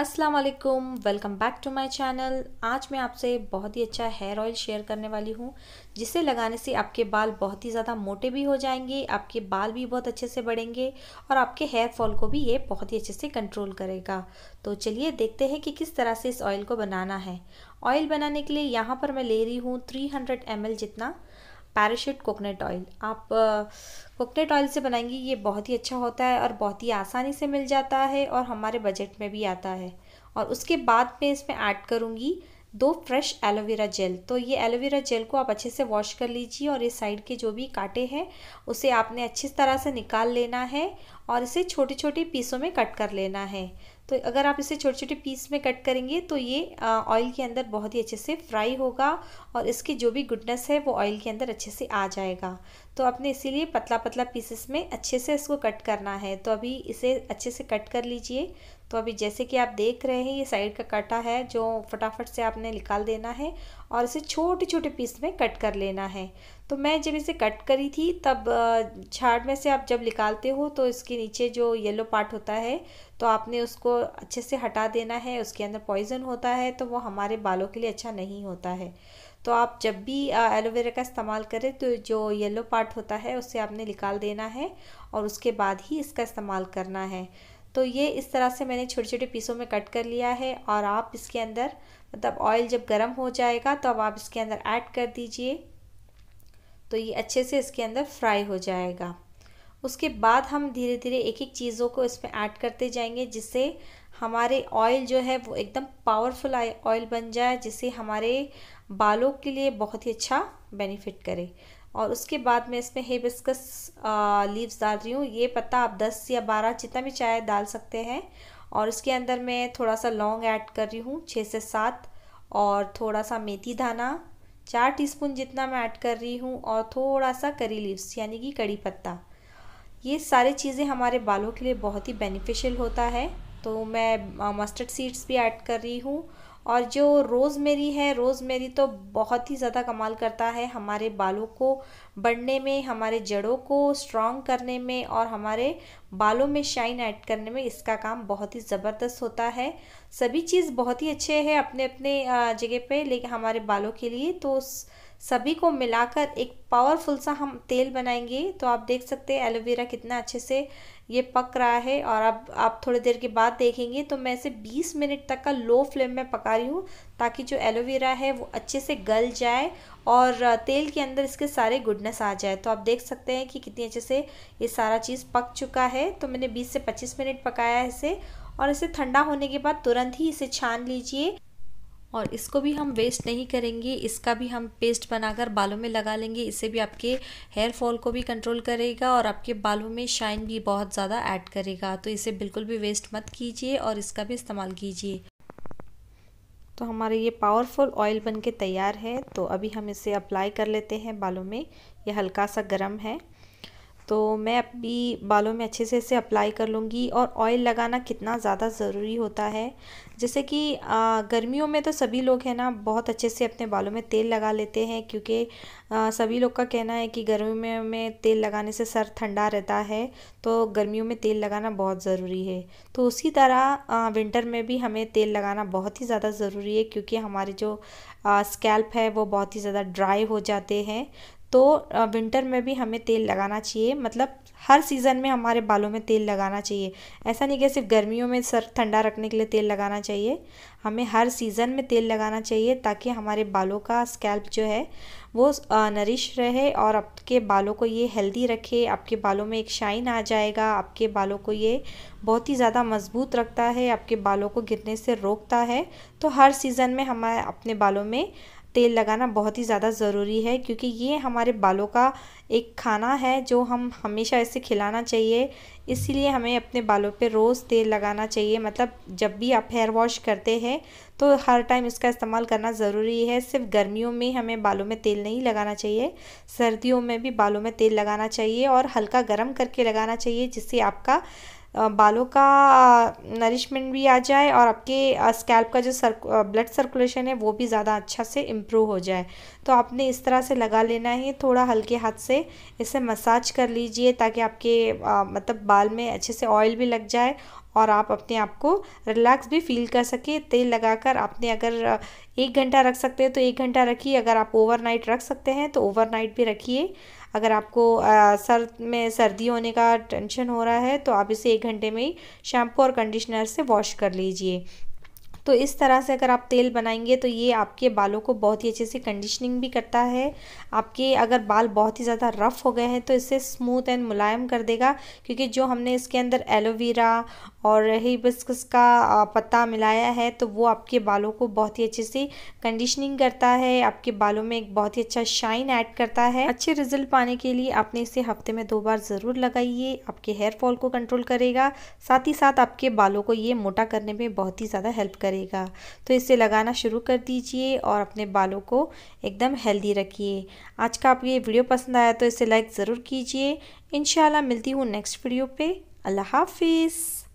अस्सलाम वालेकुम welcome back to my channel आज मैं आपसे बहुत ही अच्छा हेयर ऑयल शेयर करने वाली हूँ जिसे लगाने से आपके बाल बहुत ही ज़्यादा मोटे भी हो जाएंगे आपके बाल भी बहुत अच्छे से बढ़ेंगे और आपके हेयर फॉल को भी ये बहुत ही अच्छे से कंट्रोल करेगा तो चलिए देखते हैं कि किस तरह से इस ऑयल को बनाना है ऑयल बनाने के लिए यहाँ पर मैं ले रही हूँ थ्री हंड्रेड जितना पैराशूट कोकोनट ऑयल आप कोकोनट ऑयल से बनाएंगी ये बहुत ही अच्छा होता है और बहुत ही आसानी से मिल जाता है और हमारे बजट में भी आता है और उसके बाद मैं इसमें ऐड करूँगी दो फ्रेश एलोवेरा जेल तो ये एलोवेरा जेल को आप अच्छे से वॉश कर लीजिए और इस साइड के जो भी कांटे हैं उसे आपने अच्छी तरह से निकाल लेना है और इसे छोटे छोटे पीसों में कट कर लेना है तो अगर आप इसे छोटे छोटे पीस में कट करेंगे तो ये ऑयल के अंदर बहुत ही अच्छे से फ्राई होगा और इसकी जो भी गुडनेस है वो ऑयल के अंदर अच्छे से आ जाएगा तो आपने इसीलिए पतला पतला पीसेस में अच्छे से इसको कट करना है तो अभी इसे अच्छे से कट कर लीजिए तो अभी जैसे कि आप देख रहे हैं ये साइड का कटा है जो फटाफट से आपने निकाल देना है और इसे छोटे छोटे पीस में कट कर लेना है तो मैं जब इसे कट करी थी तब छाड़ में से आप जब निकालते हो तो इसके नीचे जो येलो पार्ट होता है तो आपने उसको अच्छे से हटा देना है उसके अंदर पॉइज़न होता है तो वो हमारे बालों के लिए अच्छा नहीं होता है तो आप जब भी एलोवेरा का इस्तेमाल करें तो जो येलो पार्ट होता है उसे आपने निकाल देना है और उसके बाद ही इसका इस्तेमाल करना है तो ये इस तरह से मैंने छोटे छोटे पीसों में कट कर लिया है और आप इसके अंदर मतलब ऑयल जब गर्म हो जाएगा तो अब आप इसके अंदर ऐड कर दीजिए तो ये अच्छे से इसके अंदर फ्राई हो जाएगा उसके बाद हम धीरे धीरे एक एक चीज़ों को इसमें ऐड करते जाएंगे जिससे हमारे ऑयल जो है वो एकदम पावरफुल ऑयल बन जाए जिससे हमारे बालों के लिए बहुत ही अच्छा बेनिफिट करे और उसके बाद मैं इसमें हेबिस्कस लीव्स डाल रही हूँ ये पत्ता आप 10 या 12 जितना भी चाहे डाल सकते हैं और इसके अंदर मैं थोड़ा सा लौंग ऐड कर रही हूँ छः से सात और थोड़ा सा मेथी दाना चार टीस्पून जितना मैं ऐड कर रही हूँ और थोड़ा सा करी लीव्स यानी कि कड़ी पत्ता ये सारे चीज़ें हमारे बालों के लिए बहुत ही बेनिफिशियल होता है तो मैं मस्टर्ड सीड्स भी ऐड कर रही हूँ और जो रोज़मेरी है रोज़मेरी तो बहुत ही ज़्यादा कमाल करता है हमारे बालों को बढ़ने में हमारे जड़ों को स्ट्रॉन्ग करने में और हमारे बालों में शाइन ऐड करने में इसका काम बहुत ही ज़बरदस्त होता है सभी चीज़ बहुत ही अच्छे हैं अपने अपने जगह पे लेकिन हमारे बालों के लिए तो सभी को मिलाकर एक पावरफुल सा हम तेल बनाएंगे तो आप देख सकते हैं एलोवेरा कितना अच्छे से ये पक रहा है और अब आप थोड़ी देर के बाद देखेंगे तो मैं इसे 20 मिनट तक का लो फ्लेम में पका रही हूँ ताकि जो एलोवेरा है वो अच्छे से गल जाए और तेल के अंदर इसके सारे गुडनेस आ जाए तो आप देख सकते हैं कि कितनी अच्छे से ये सारा चीज़ पक चुका है तो मैंने 20 से 25 मिनट पकाया है इसे और इसे ठंडा होने के बाद तुरंत ही इसे छान लीजिए और इसको भी हम वेस्ट नहीं करेंगे इसका भी हम पेस्ट बनाकर बालों में लगा लेंगे इसे भी आपके हेयर फॉल को भी कंट्रोल करेगा और आपके बालों में शाइन भी बहुत ज़्यादा ऐड करेगा तो इसे बिल्कुल भी वेस्ट मत कीजिए और इसका भी इस्तेमाल कीजिए तो हमारा ये पावरफुल ऑयल बनके तैयार है तो अभी हम इसे अप्लाई कर लेते हैं बालों में ये हल्का सा गर्म है तो मैं अभी बालों में अच्छे से इसे अप्लाई कर लूँगी और ऑयल लगाना कितना ज़्यादा ज़रूरी होता है जैसे कि गर्मियों में तो सभी लोग हैं ना बहुत अच्छे से अपने बालों में तेल लगा लेते हैं क्योंकि सभी लोग का कहना है कि गर्मियों में तेल लगाने से सर ठंडा रहता है तो गर्मियों में तेल लगाना बहुत ज़रूरी है तो उसी तरह विंटर में भी हमें तेल लगाना बहुत ही ज़्यादा ज़रूरी है क्योंकि हमारे जो स्कैल्प है वो बहुत ही ज़्यादा ड्राई हो जाते हैं तो विंटर में भी हमें तेल लगाना चाहिए मतलब हर सीज़न में हमारे बालों में तेल लगाना चाहिए ऐसा नहीं कि सिर्फ गर्मियों में सर ठंडा रखने के लिए तेल लगाना चाहिए हमें हर सीज़न में तेल लगाना चाहिए ताकि हमारे बालों का स्कैल्प जो है वो नरिश रहे और आपके बालों को ये हेल्दी रखे आपके बालों में एक शाइन आ जाएगा आपके बालों को ये बहुत ही ज़्यादा मजबूत रखता है आपके बालों को गिरने से रोकता है तो हर सीज़न में हमारे अपने बालों में तेल लगाना बहुत ही ज़्यादा ज़रूरी है क्योंकि ये हमारे बालों का एक खाना है जो हम हमेशा इसे खिलाना चाहिए इसीलिए हमें अपने बालों पे रोज़ तेल लगाना चाहिए मतलब जब भी आप हेयर वॉश करते हैं तो हर टाइम इसका इस्तेमाल करना ज़रूरी है सिर्फ गर्मियों में हमें बालों में तेल नहीं लगाना चाहिए सर्दियों में भी बालों में तेल लगाना चाहिए और हल्का गर्म करके लगाना चाहिए जिससे आपका बालों का नरिशमेंट भी आ जाए और आपके स्कैल्प का जो सर्क ब्लड सर्कुलेशन है वो भी ज़्यादा अच्छा से इम्प्रूव हो जाए तो आपने इस तरह से लगा लेना है थोड़ा हल्के हाथ से इसे मसाज कर लीजिए ताकि आपके मतलब बाल में अच्छे से ऑयल भी लग जाए और आप अपने आप को रिलैक्स भी फील कर सके तेल लगाकर आपने अगर एक घंटा रख सकते हैं तो एक घंटा रखिए अगर आप ओवरनाइट रख सकते हैं तो ओवरनाइट भी रखिए अगर आपको सर में सर्दी होने का टेंशन हो रहा है तो आप इसे एक घंटे में ही शैम्पू और कंडीशनर से वॉश कर लीजिए तो इस तरह से अगर आप तेल बनाएंगे तो ये आपके बालों को बहुत ही अच्छे से कंडीशनिंग भी करता है आपके अगर बाल बहुत ही ज़्यादा रफ़ हो गए हैं तो इसे स्मूथ एंड मुलायम कर देगा क्योंकि जो हमने इसके अंदर एलोवेरा और हिबिस्कस का पत्ता मिलाया है तो वो आपके बालों को बहुत ही अच्छे से कंडीशनिंग करता है आपके बालों में एक बहुत ही अच्छा शाइन ऐड करता है अच्छे रिजल्ट पाने के लिए आपने इसे हफ्ते में दो बार ज़रूर लगाइए आपके हेयर फॉल को कंट्रोल करेगा साथ ही साथ आपके बालों को ये मोटा करने में बहुत ही ज़्यादा हेल्प करेगा करेगा तो इसे लगाना शुरू कर दीजिए और अपने बालों को एकदम हेल्दी रखिए आज का आप ये वीडियो पसंद आया तो इसे लाइक ज़रूर कीजिए इन मिलती हूँ नेक्स्ट वीडियो पे अल्लाह हाफिज़